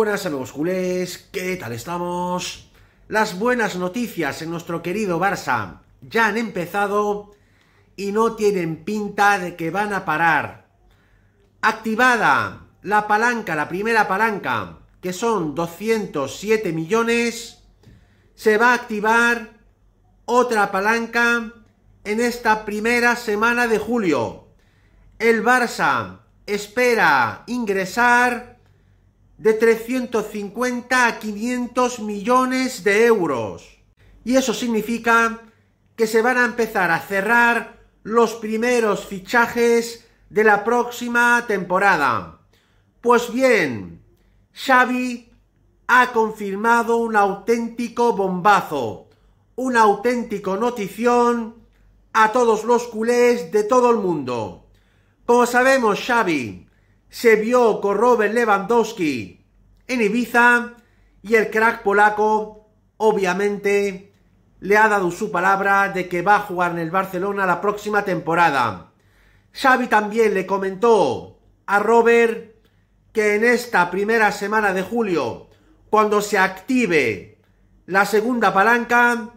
buenas amigos culés, ¿qué tal estamos? Las buenas noticias en nuestro querido Barça ya han empezado y no tienen pinta de que van a parar. Activada la palanca, la primera palanca, que son 207 millones, se va a activar otra palanca en esta primera semana de julio. El Barça espera ingresar de 350 a 500 millones de euros. Y eso significa que se van a empezar a cerrar los primeros fichajes de la próxima temporada. Pues bien, Xavi ha confirmado un auténtico bombazo, un auténtico notición a todos los culés de todo el mundo. Como sabemos, Xavi se vio con Robert Lewandowski en Ibiza y el crack polaco obviamente le ha dado su palabra de que va a jugar en el Barcelona la próxima temporada. Xavi también le comentó a Robert que en esta primera semana de julio, cuando se active la segunda palanca,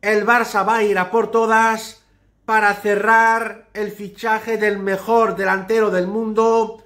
el Barça va a ir a por todas para cerrar el fichaje del mejor delantero del mundo,